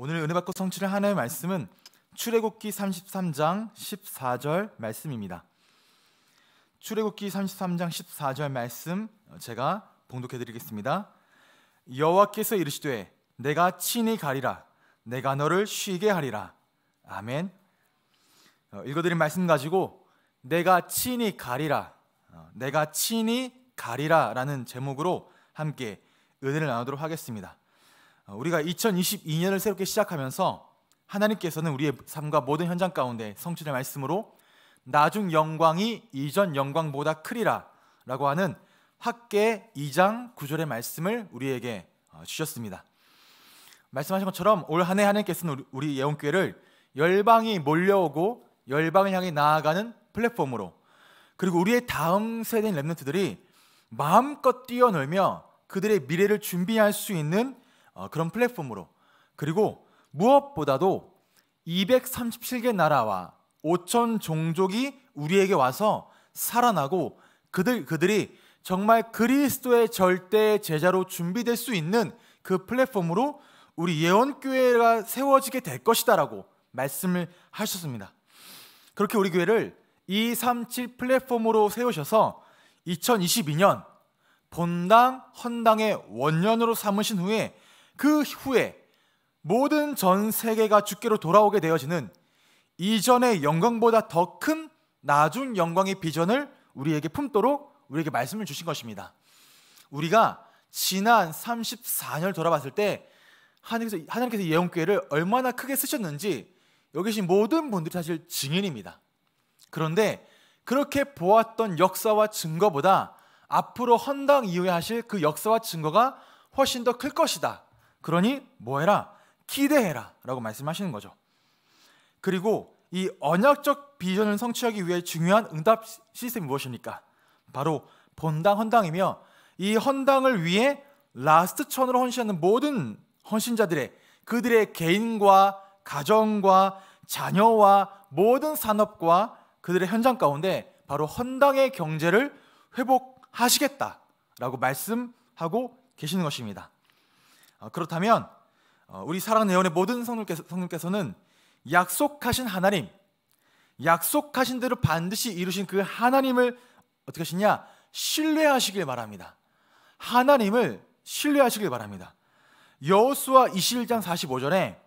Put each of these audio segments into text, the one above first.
오늘 은혜 받고 성취를 하나의 말씀은 출애굽기 33장 14절 말씀입니다. 출애굽기 33장 14절 말씀 제가 봉독해 드리겠습니다. 여호와께서 이르시되 내가 친히 가리라 내가 너를 쉬게 하리라. 아멘. 어, 읽어 드린 말씀 가지고 내가 친히 가리라 어, 내가 친히 가리라라는 제목으로 함께 은혜를 나누도록 하겠습니다. 어, 우리가 2022년을 새롭게 시작하면서 하나님께서는 우리의 삶과 모든 현장 가운데 성취의 말씀으로 나중 영광이 이전 영광보다 크리라 라고 하는 학계 2장 9절의 말씀을 우리에게 어, 주셨습니다. 말씀하신 것처럼 올 한 해 하나님께서는 우리 예원교회를 열방이 몰려오고 열방을 향해 나아가는 플랫폼으로 그리고 우리의 다음 세대인 랩런트들이 마음껏 뛰어놀며 그들의 미래를 준비할 수 있는 어, 그런 플랫폼으로 그리고 무엇보다도 237개 나라와 5천 종족이 우리에게 와서 살아나고 그들 그들이 정말 그리스도의 절대 제자로 준비될 수 있는 그 플랫폼으로 우리 예언교회가 세워지게 될 것이다라고 말씀을 하셨습니다. 그렇게 우리 교회를 237 플랫폼으로 세우셔서 2022년 본당 헌당의 원년으로 삼으신 후에 그 후에 모든 전 세계가 주께로 돌아오게 되어지는 이전의 영광보다 더 큰 나중 영광의 비전을 우리에게 품도록 우리에게 말씀을 주신 것입니다. 우리가 지난 34년을 돌아봤을 때 하나님께서, 하나님께서 예언교회를 얼마나 크게 쓰셨는지 여기 계신 모든 분들이 사실 증인입니다. 그런데 그렇게 보았던 역사와 증거보다 앞으로 헌당 이후에 하실 그 역사와 증거가 훨씬 더 클 것이다. 그러니 뭐해라? 기대해라. 라고 말씀하시는 거죠. 그리고 이 언약적 비전을 성취하기 위해 중요한 응답 시스템이 무엇입니까? 바로 본당 헌당이며 이 헌당을 위해 라스트 천으로 헌신하는 모든 헌신자들의 그들의 개인과 가정과 자녀와 모든 산업과 그들의 현장 가운데 바로 헌당의 경제를 회복하시겠다라고 말씀하고 계시는 것입니다. 아, 그렇다면 어, 우리 사랑하는 예언의 모든 성님께서, 는 약속하신 하나님, 약속하신 대로 반드시 이루신 그 하나님을 어떻게 하시냐? 신뢰하시길 바랍니다. 하나님을 신뢰하시길 바랍니다. 여호수아 21장 45절에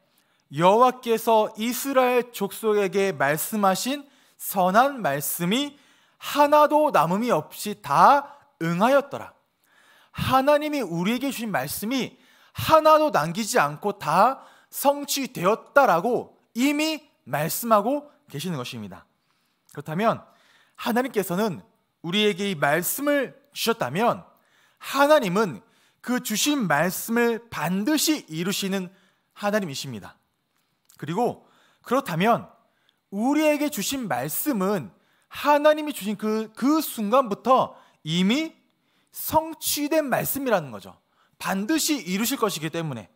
여호와께서 이스라엘 족속에게 말씀하신 선한 말씀이 하나도 남음이 없이 다 응하였더라. 하나님이 우리에게 주신 말씀이 하나도 남기지 않고 다 성취되었다라고 이미 말씀하고 계시는 것입니다. 그렇다면 하나님께서는 우리에게 이 말씀을 주셨다면 하나님은 그 주신 말씀을 반드시 이루시는 하나님이십니다. 그리고 그렇다면 우리에게 주신 말씀은 하나님이 주신 그, 그 순간부터 이미 성취된 말씀이라는 거죠. 반드시 이루실 것이기 때문에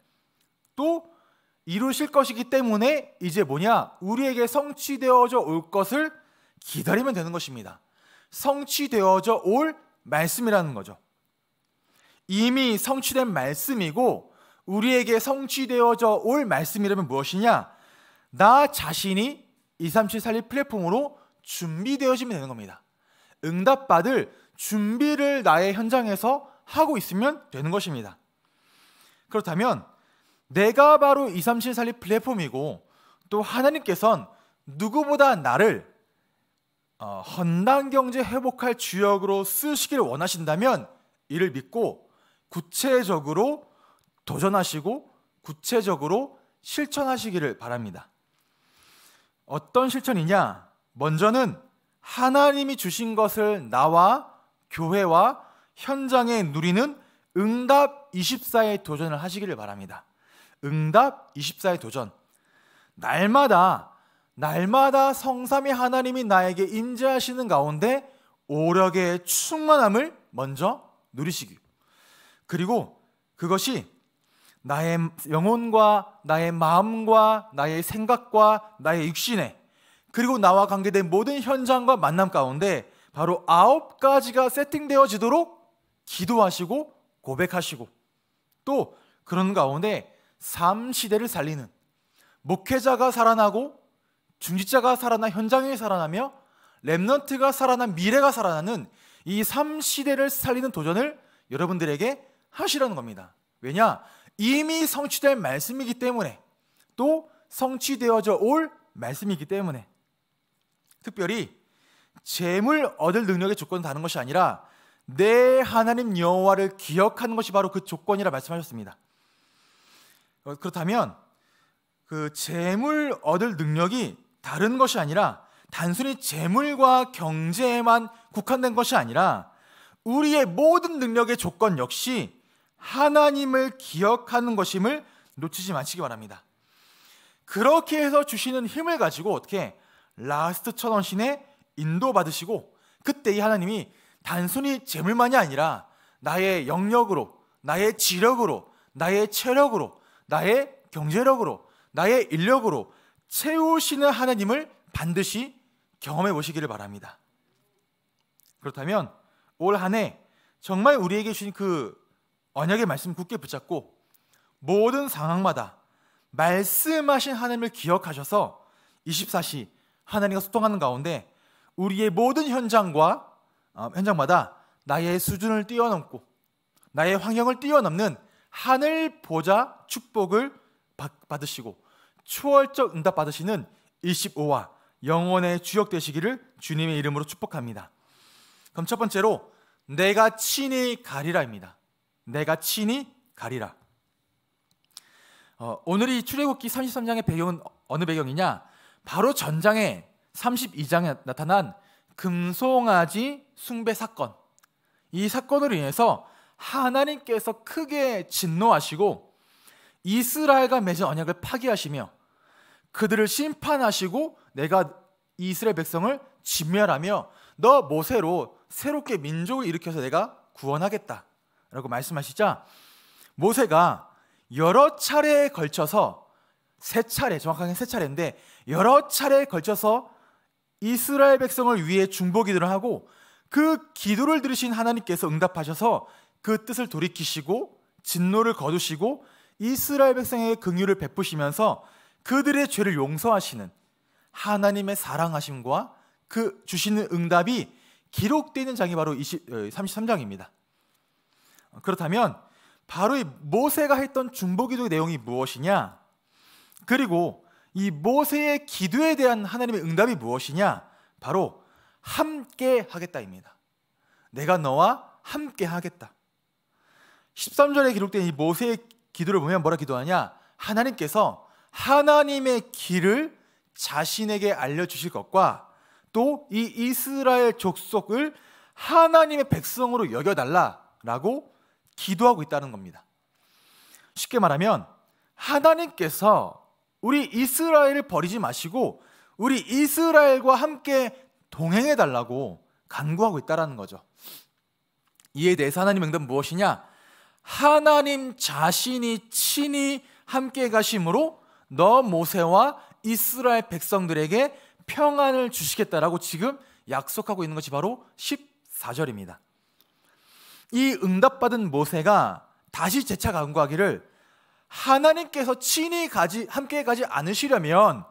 또 이루실 것이기 때문에 이제 뭐냐? 우리에게 성취되어져 올 것을 기다리면 되는 것입니다. 성취되어져 올 말씀이라는 거죠. 이미 성취된 말씀이고 우리에게 성취되어져 올 말씀이라면 무엇이냐? 나 자신이 237 살립 플랫폼으로 준비되어지면 되는 겁니다. 응답받을 준비를 나의 현장에서 하고 있으면 되는 것입니다. 그렇다면 내가 바로 237 살립 플랫폼이고 또 하나님께선 누구보다 나를 어, 헌당 경제 회복할 주역으로 쓰시길 원하신다면 이를 믿고 구체적으로 도전하시고 구체적으로 실천하시기를 바랍니다. 어떤 실천이냐? 먼저는 하나님이 주신 것을 나와 교회와 현장에 누리는 응답 24의 도전을 하시기를 바랍니다. 응답 24의 도전. 날마다 날마다 성삼위 하나님이 나에게 임재하시는 가운데 오력의 충만함을 먼저 누리시기. 그리고 그것이 나의 영혼과 나의 마음과 나의 생각과 나의 육신에 그리고 나와 관계된 모든 현장과 만남 가운데 바로 아홉 가지가 세팅되어지도록 기도하시고 고백하시고 또 그런 가운데 삶 시대를 살리는 목회자가 살아나고 중직자가 살아나 현장에 살아나며 렘넌트가 살아나 미래가 살아나는 이삶 시대를 살리는 도전을 여러분들에게 하시라는 겁니다. 왜냐? 이미 성취된 말씀이기 때문에 또 성취되어져 올 말씀이기 때문에 특별히 재물 얻을 능력의 조건을 다는 것이 아니라 내 하나님 여호와를 기억하는 것이 바로 그 조건이라 말씀하셨습니다. 그렇다면 그 재물 얻을 능력이 다른 것이 아니라 단순히 재물과 경제에만 국한된 것이 아니라 우리의 모든 능력의 조건 역시 하나님을 기억하는 것임을 놓치지 마시기 바랍니다. 그렇게 해서 주시는 힘을 가지고 어떻게 라스트 천원신에 인도받으시고 그때 이 하나님이 단순히 재물만이 아니라 나의 영역으로, 나의 지력으로, 나의 체력으로, 나의 경제력으로, 나의 인력으로 채우시는 하나님을 반드시 경험해 보시기를 바랍니다. 그렇다면 올 한해 정말 우리에게 주신 그 언약의 말씀 굳게 붙잡고 모든 상황마다 말씀하신 하나님을 기억하셔서 24시 하나님과 소통하는 가운데 우리의 모든 현장과 어, 현장마다 나의 수준을 뛰어넘고 나의 환경을 뛰어넘는 하늘 보좌 축복을 받으시고 초월적 응답 받으시는 25화 영원의 주역 되시기를 주님의 이름으로 축복합니다. 그럼 첫 번째로 내가 친히 가리라입니다. 내가 친히 가리라. 어, 오늘이 출애굽기 33장의 배경은 어느 배경이냐? 바로 전장에 32장에 나타난 금송아지 숭배 사건 이사건으로 인해서 하나님께서 크게 진노하시고 이스라엘과 맺은 언약을 파괴하시며 그들을 심판하시고 내가 이스라엘 백성을 진멸하며 너 모세로 새롭게 민족을 일으켜서 내가 구원하겠다 라고 말씀하시자 모세가 여러 차례에 걸쳐서 세 차례 정확하게 세 차례인데 여러 차례에 걸쳐서 이스라엘 백성을 위해 중보기도를 하고 그 기도를 들으신 하나님께서 응답하셔서 그 뜻을 돌이키시고 진노를 거두시고 이스라엘 백성에게 긍휼을 베푸시면서 그들의 죄를 용서하시는 하나님의 사랑하심과 그 주시는 응답이 기록되어 있는 장이 바로 20, 33장입니다. 어, 그렇다면 바로 이 모세가 했던 중보기도의 내용이 무엇이냐? 그리고 이 모세의 기도에 대한 하나님의 응답이 무엇이냐? 바로 함께 하겠다입니다. 내가 너와 함께 하겠다. 13절에 기록된 이 모세의 기도를 보면 뭐라 기도하냐? 하나님께서 하나님의 길을 자신에게 알려주실 것과 또 이 이스라엘 족속을 하나님의 백성으로 여겨달라라고 기도하고 있다는 겁니다. 쉽게 말하면 하나님께서 우리 이스라엘을 버리지 마시고 우리 이스라엘과 함께 동행해 달라고 간구하고 있다라는 거죠. 이에 대해서 하나님의 응은 무엇이냐? 하나님 자신이 친히 함께 가심으로 너 모세와 이스라엘 백성들에게 평안을 주시겠다라고 지금 약속하고 있는 것이 바로 14절입니다. 이 응답받은 모세가 다시 재차 간구하기를 하나님께서 친히 가지 함께 가지 않으시려면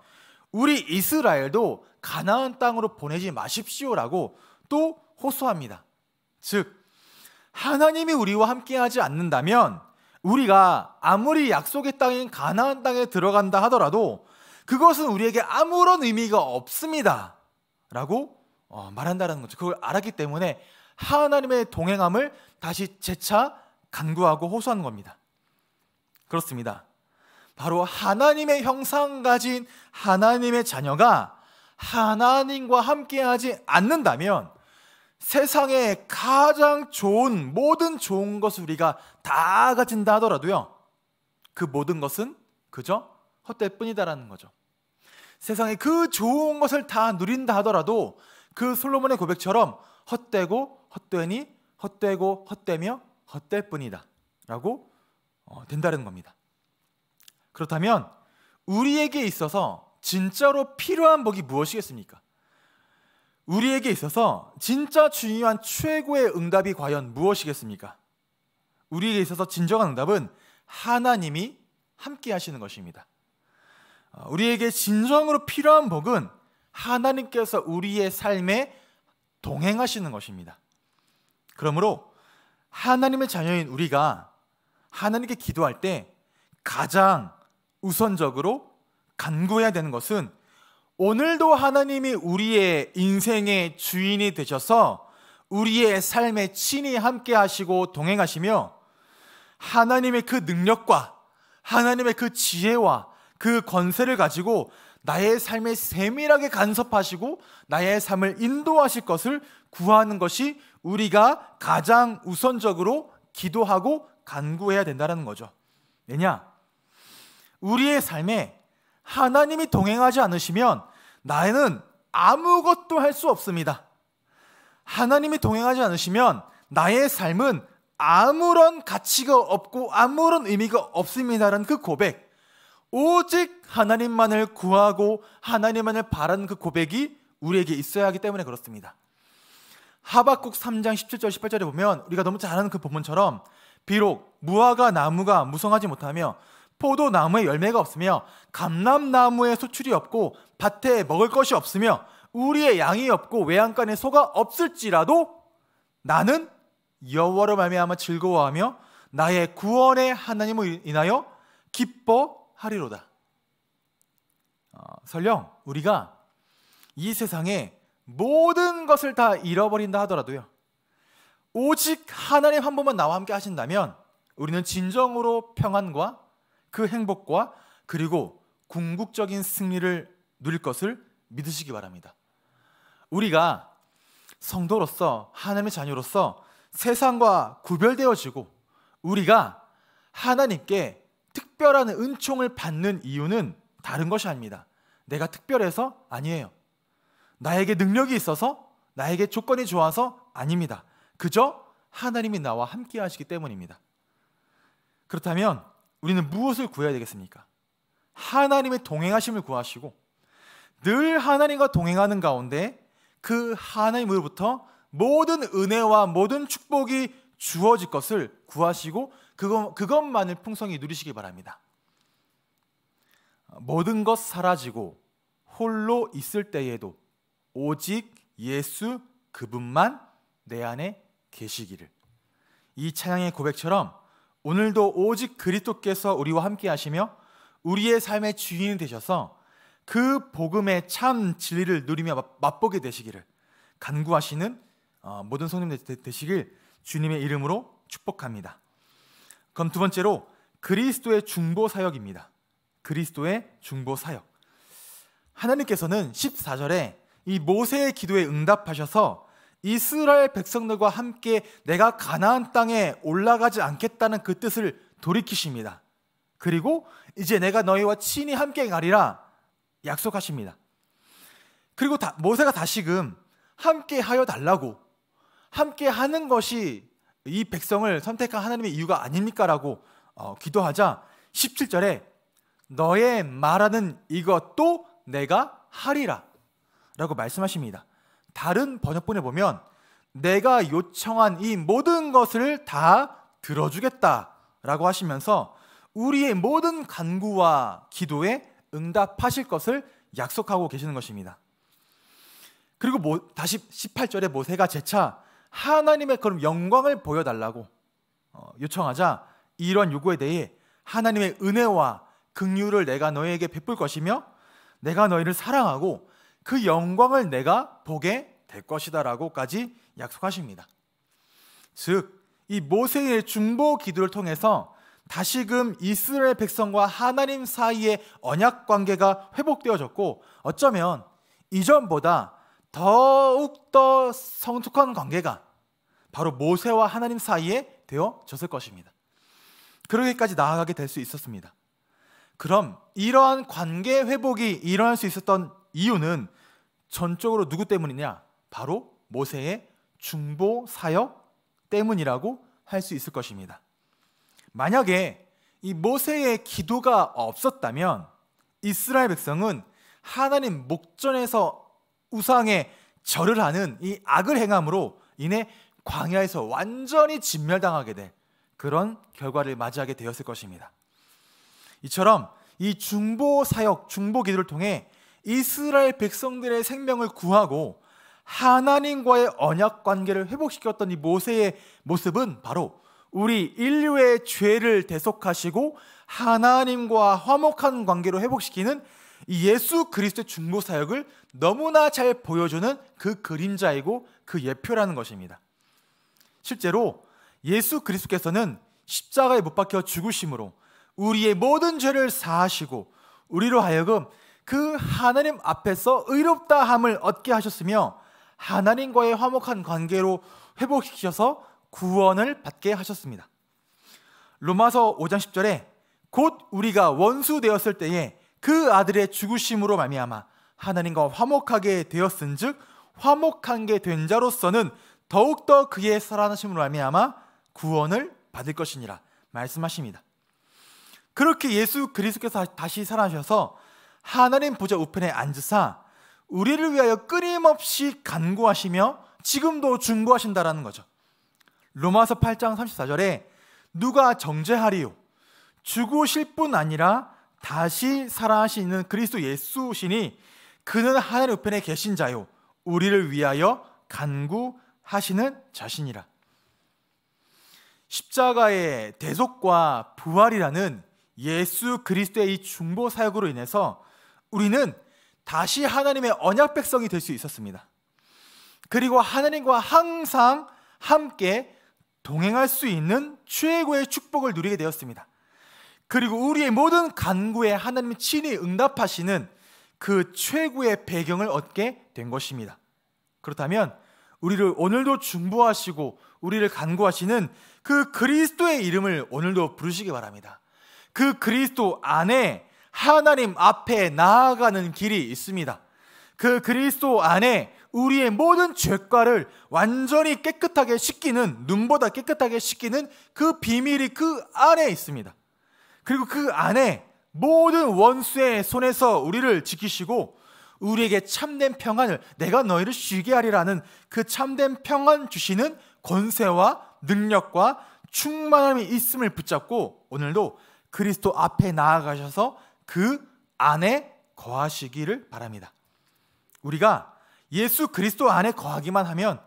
우리 이스라엘도 가나안 땅으로 보내지 마십시오라고 또 호소합니다. 즉 하나님이 우리와 함께 하지 않는다면 우리가 아무리 약속의 땅인 가나안 땅에 들어간다 하더라도 그것은 우리에게 아무런 의미가 없습니다. 라고 어, 말한다는 거죠. 그걸 알았기 때문에 하나님의 동행함을 다시 재차 간구하고 호소하는 겁니다. 그렇습니다. 바로 하나님의 형상 가진 하나님의 자녀가 하나님과 함께하지 않는다면 세상에 가장 좋은 모든 좋은 것을 우리가 다 가진다 하더라도요. 그 모든 것은 그저 헛될 뿐이다라는 거죠. 세상에 그 좋은 것을 다 누린다 하더라도 그 솔로몬의 고백처럼 헛되고 헛되니 헛되고 헛되며 헛될 뿐이다 라고 어, 된다는 겁니다. 그렇다면 우리에게 있어서 진짜로 필요한 복이 무엇이겠습니까? 우리에게 있어서 진짜 중요한 최고의 응답이 과연 무엇이겠습니까? 우리에게 있어서 진정한 응답은 하나님이 함께 하시는 것입니다. 어, 우리에게 진정으로 필요한 복은 하나님께서 우리의 삶에 동행하시는 것입니다. 그러므로 하나님의 자녀인 우리가 하나님께 기도할 때 가장 우선적으로 간구해야 되는 것은 오늘도 하나님이 우리의 인생의 주인이 되셔서 우리의 삶에 친히 함께 하시고 동행하시며 하나님의 그 능력과 하나님의 그 지혜와 그 권세를 가지고 나의 삶에 세밀하게 간섭하시고 나의 삶을 인도하실 것을 구하는 것이 우리가 가장 우선적으로 기도하고 간구해야 된다는 거죠. 왜냐? 우리의 삶에 하나님이 동행하지 않으시면 나에는 아무것도 할 수 없습니다. 하나님이 동행하지 않으시면 나의 삶은 아무런 가치가 없고 아무런 의미가 없습니다라는 그 고백. 오직 하나님만을 구하고 하나님만을 바라는 그 고백이 우리에게 있어야 하기 때문에 그렇습니다. 하박국 3장 17절 18절에 보면 우리가 너무 잘 아는 그 본문처럼 비록 무화과 나무가 무성하지 못하며 포도나무에 열매가 없으며 감람나무에 소출이 없고 밭에 먹을 것이 없으며 우리의 양이 없고 외양간에 소가 없을지라도 나는 여호와로 말미암아 즐거워하며 나의 구원의 하나님을 인하여 기뻐하리로다. 어, 설령 우리가 이 세상에 모든 것을 다 잃어버린다 하더라도요. 오직 하나님 한 분만 나와 함께 하신다면 우리는 진정으로 평안과 그 행복과 그리고 궁극적인 승리를 누릴 것을 믿으시기 바랍니다. 우리가 성도로서 하나님의 자녀로서 세상과 구별되어지고 우리가 하나님께 특별한 은총을 받는 이유는 다른 것이 아닙니다. 내가 특별해서 아니에요. 나에게 능력이 있어서 나에게 조건이 좋아서 아닙니다. 그저 하나님이 나와 함께 하시기 때문입니다. 그렇다면 우리는 무엇을 구해야 되겠습니까? 하나님의 동행하심을 구하시고 늘 하나님과 동행하는 가운데 그 하나님으로부터 모든 은혜와 모든 축복이 주어질 것을 구하시고 그것, 만을 풍성히 누리시기 바랍니다. 모든 것 사라지고 홀로 있을 때에도 오직 예수 그분만 내 안에 계시기를. 이 찬양의 고백처럼 오늘도 오직 그리스도께서 우리와 함께 하시며 우리의 삶의 주인이 되셔서 그 복음의 참 진리를 누리며 맛보게 되시기를 간구하시는 어, 모든 성님 되시길 주님의 이름으로 축복합니다. 그럼 두 번째로 그리스도의 중보 사역입니다. 그리스도의 중보 사역. 하나님께서는 14절에 이 모세의 기도에 응답하셔서 이스라엘 백성들과 함께 내가 가나안 땅에 올라가지 않겠다는 그 뜻을 돌이키십니다. 그리고 이제 내가 너희와 친히 함께 가리라 약속하십니다. 그리고 다, 모세가 다시금 함께 하여 달라고 함께 하는 것이 이 백성을 선택한 하나님의 이유가 아닙니까라고 어, 기도하자 17절에 너의 말하는 이것도 내가 하리라 라고 말씀하십니다. 다른 번역본에 보면 내가 요청한 이 모든 것을 다 들어주겠다라고 하시면서 우리의 모든 간구와 기도에 응답하실 것을 약속하고 계시는 것입니다. 그리고 뭐, 다시 18절에 모세가 재차 하나님의 그런 영광을 보여달라고 어, 요청하자 이런 요구에 대해 하나님의 은혜와 긍휼을 내가 너에게 베풀 것이며 내가 너희를 사랑하고 그 영광을 내가 보게 될 것이다라고까지 약속하십니다. 즉, 이 모세의 중보 기도를 통해서 다시금 이스라엘 백성과 하나님 사이의 언약 관계가 회복되어졌고 어쩌면 이전보다 더욱더 성숙한 관계가 바로 모세와 하나님 사이에 되어졌을 것입니다. 그러기까지 나아가게 될 수 있었습니다. 그럼 이러한 관계 회복이 일어날 수 있었던 이유는 전적으로 누구 때문이냐? 바로 모세의 중보 사역 때문이라고 할 수 있을 것입니다. 만약에 이 모세의 기도가 없었다면 이스라엘 백성은 하나님 목전에서 우상에 절을 하는 이 악을 행함으로 인해 광야에서 완전히 진멸당하게 될 그런 결과를 맞이하게 되었을 것입니다. 이처럼 이 중보 사역, 중보 기도를 통해 이스라엘 백성들의 생명을 구하고 하나님과의 언약 관계를 회복시켰던 이 모세의 모습은 바로 우리 인류의 죄를 대속하시고 하나님과 화목한 관계로 회복시키는 예수 그리스도의 중보 사역을 너무나 잘 보여주는 그 그림자이고 그 예표라는 것입니다. 실제로 예수 그리스도께서는 십자가에 못 박혀 죽으심으로 우리의 모든 죄를 사하시고 우리로 하여금 그 하나님 앞에서 의롭다 함을 얻게 하셨으며 하나님과의 화목한 관계로 회복시키셔서 구원을 받게 하셨습니다. 로마서 5장 10절에 곧 우리가 원수 되었을 때에 그 아들의 죽으심으로 말미암아 하나님과 화목하게 되었은즉 화목한 게 된 자로서는 더욱더 그의 살아나심으로 말미암아 구원을 받을 것이니라 말씀하십니다. 그렇게 예수 그리스도께서 다시 살아나셔서 하나님 보좌 우편에 앉으사 우리를 위하여 끊임없이 간구하시며 지금도 중고하신다라는 거죠. 로마서 8장 34절에 누가 정죄하리요? 죽으실 뿐 아니라 다시 살아하시는 그리스도 예수시니 그는 하늘의 우편에 계신 자요. 우리를 위하여 간구하시는 자신이라. 십자가의 대속과 부활이라는 예수 그리스도의 이 중보 사역으로 인해서 우리는 다시 하나님의 언약 백성이 될 수 있었습니다. 그리고 하나님과 항상 함께 동행할 수 있는 최고의 축복을 누리게 되었습니다. 그리고 우리의 모든 간구에 하나님 친히 응답하시는 그 최고의 배경을 얻게 된 것입니다. 그렇다면 우리를 오늘도 중보하시고 우리를 간구하시는 그 그리스도의 이름을 오늘도 부르시기 바랍니다. 그 그리스도 안에 하나님 앞에 나아가는 길이 있습니다. 그 그리스도 안에 우리의 모든 죄과를 완전히 깨끗하게 씻기는 눈보다 깨끗하게 씻기는 그 비밀이 그 안에 있습니다. 그리고 그 안에 모든 원수의 손에서 우리를 지키시고 우리에게 참된 평안을 내가 너희를 쉬게 하리라는 그 참된 평안 주시는 권세와 능력과 충만함이 있음을 붙잡고 오늘도 그리스도 앞에 나아가셔서 그 안에 거하시기를 바랍니다. 우리가 예수 그리스도 안에 거하기만 하면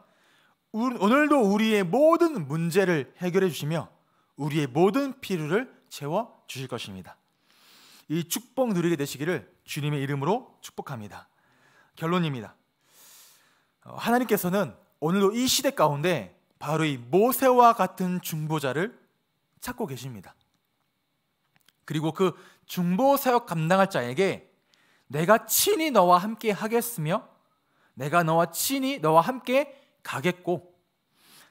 오늘도 우리의 모든 문제를 해결해 주시며 우리의 모든 필요를 채워 주실 것입니다. 이 축복 누리게 되시기를 주님의 이름으로 축복합니다. 결론입니다. 어, 하나님께서는 오늘도 이 시대 가운데 바로 이 모세와 같은 중보자를 찾고 계십니다. 그리고 그 중보 사역 감당할 자에게 내가 친히 너와 함께 하겠으며 내가 너와 친히 너와 함께 가겠고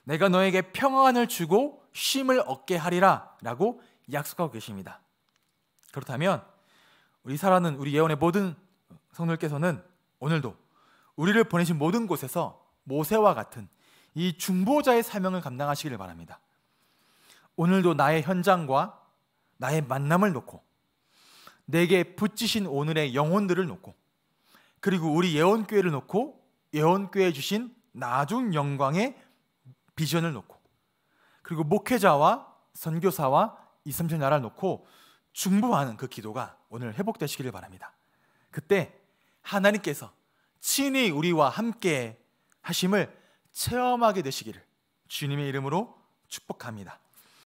내가 너에게 평안을 주고 쉼을 얻게 하리라라고 약속하고 계십니다. 그렇다면 우리 사랑하는 우리 예언의 모든 성도께서는 님 오늘도 우리를 보내신 모든 곳에서 모세와 같은 이 중보자의 사명을 감당하시기를 바랍니다. 오늘도 나의 현장과 나의 만남을 놓고 내게 붙이신 오늘의 영혼들을 놓고 그리고 우리 예언교회를 놓고 예언교회에 주신 나중 영광의 비전을 놓고 그리고 목회자와 선교사와 이삼천 나라를 놓고 중부하는그 기도가 오늘 회복되시기를 바랍니다. 그때 하나님께서 친히 우리와 함께 하심을 체험하게 되시기를 주님의 이름으로 축복합니다.